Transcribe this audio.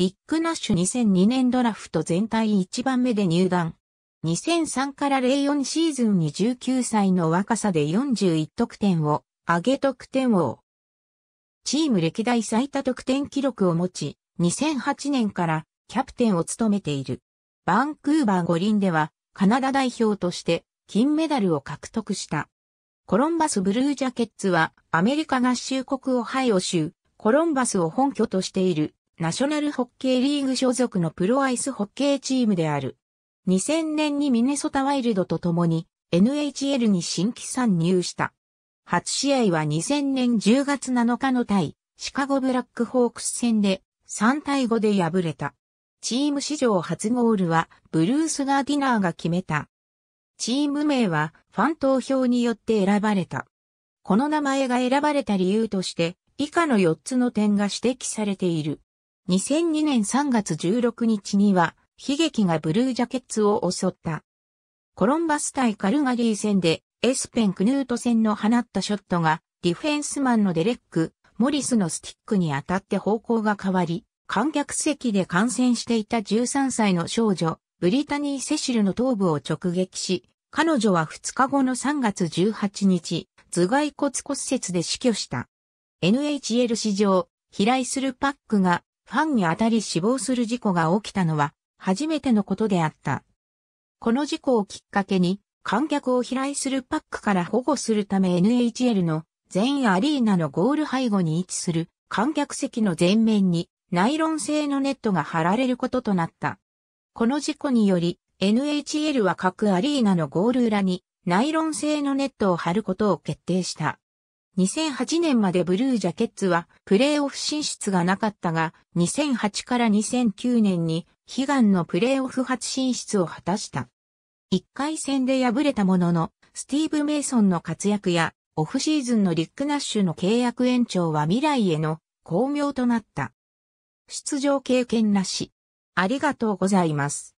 リック・ナッシュ2002年ドラフト全体1番目で入団。2003から04シーズンに19歳の若さで41得点を上げ得点王。チーム歴代最多得点記録を持ち、2008年からキャプテンを務めている。バンクーバー五輪ではカナダ代表として金メダルを獲得した。コロンバスブルージャケッツはアメリカ合衆国オハイオ州コロンバスを本拠としているナショナルホッケーリーグ所属のプロアイスホッケーチームである。2000年にミネソタワイルドと共に NHL に新規参入した。初試合は2000年10月7日の対シカゴブラックホークス戦で3対5で敗れた。チーム史上初ゴールはブルース・ガーディナーが決めた。チーム名はファン投票によって選ばれた。この名前が選ばれた理由として以下の4つの点が指摘されている。2002年3月16日には、悲劇がブルージャケッツを襲った。コロンバス対カルガリー戦で、エスペン・クヌート戦の放ったショットが、ディフェンスマンのデレック・モリスのスティックに当たって方向が変わり、観客席で感染していた13歳の少女、ブリタニー・セシルの頭部を直撃し、彼女は2日後の3月18日、頭蓋骨骨折で死去した。NHL 史上、飛来するパックがファンに当たり死亡する事故が起きたのは初めてのことであった。この事故をきっかけに観客を飛来するパックから保護するため NHL の全アリーナのゴール背後に位置する観客席の前面にナイロン製のネットが貼られることとなった。この事故により NHL は各アリーナのゴール裏にナイロン製のネットを張ることを決定した。2008年までブルージャケッツはプレーオフ進出がなかったが、2008から2009年に悲願のプレーオフ初進出を果たした。1回戦で敗れたものの、スティーブ・メイソンの活躍や、オフシーズンのリック・ナッシュの契約延長は未来への巧妙となった。出場経験なし。ありがとうございます。